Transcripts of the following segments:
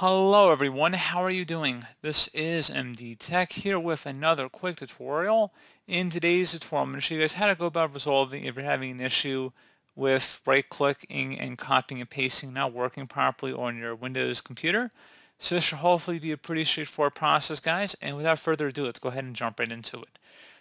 Hello everyone, how are you doing? This is MD Tech here with another quick tutorial. In today's tutorial, I'm going to show you guys how to go about resolving if you're having an issue with right-clicking and copying and pasting not working properly on your Windows computer. So this should hopefully be a pretty straightforward process, guys, and without further ado, let's go ahead and jump right into it.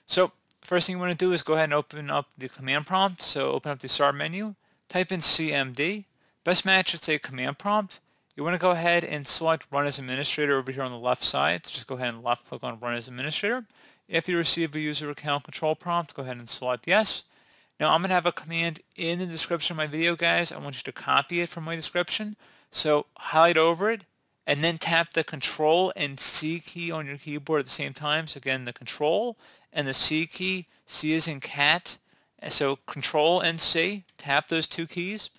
So first thing you want to do is go ahead and open up the command prompt. So open up the start menu, type in CMD. Best match is a command prompt you want to go ahead and select Run as Administrator over here on the left side. So just go ahead and left click on Run as Administrator. If you receive a user account control prompt, go ahead and select Yes. Now I'm going to have a command in the description of my video, guys. I want you to copy it from my description. So highlight over it and then tap the Control and C key on your keyboard at the same time. So again, the Control and the C key. C is in cat. so Control and C, tap those two keys,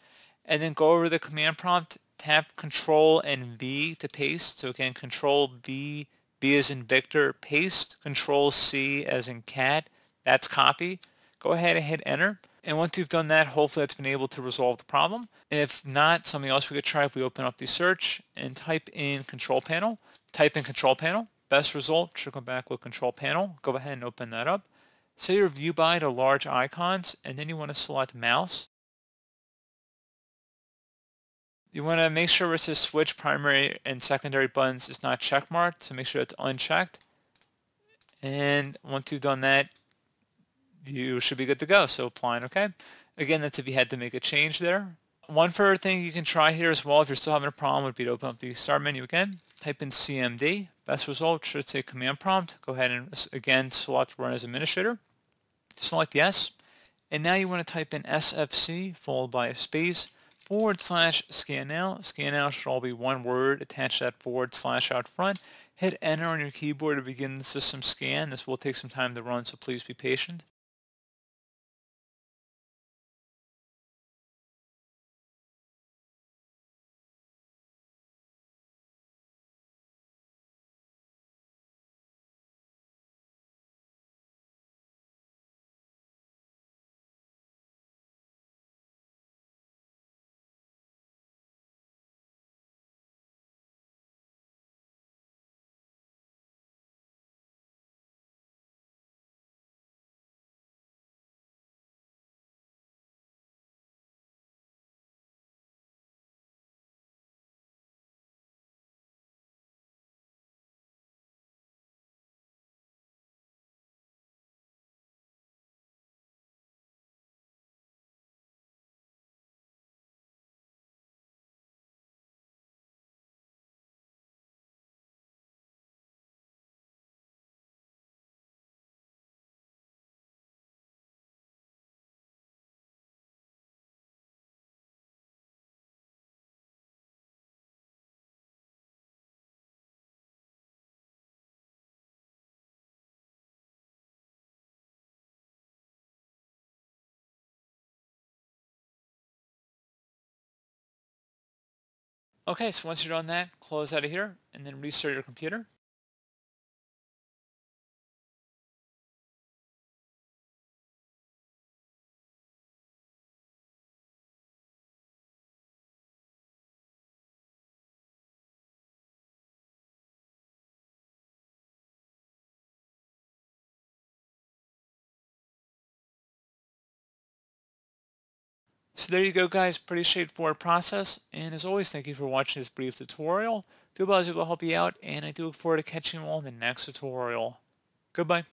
and then go over the command prompt tap Control and V to paste. So again, Control V, V as in Victor, paste, Control C as in cat, that's copy. Go ahead and hit enter. And once you've done that, hopefully that's been able to resolve the problem. If not, something else we could try if we open up the search and type in control panel, type in control panel, best result should come back with control panel. Go ahead and open that up. Set your view by to large icons, and then you want to select mouse. You want to make sure where it says switch primary and secondary buttons is not checkmarked, so make sure it's unchecked. And once you've done that, you should be good to go. So applying, okay? Again, that's if you had to make a change there. One further thing you can try here as well, if you're still having a problem, would be to open up the start menu again, type in CMD, best result should say command prompt. Go ahead and again select run as administrator, select yes, and now you want to type in SFC followed by a space, forward slash scan now. Scan now should all be one word. Attach that forward slash out front. Hit enter on your keyboard to begin the system scan. This will take some time to run, so please be patient. Okay, so once you're done that, close out of here and then restart your computer. So there you go guys, pretty straightforward process, and as always thank you for watching this brief tutorial. do hope I will help you out, and I do look forward to catching you all in the next tutorial. Goodbye.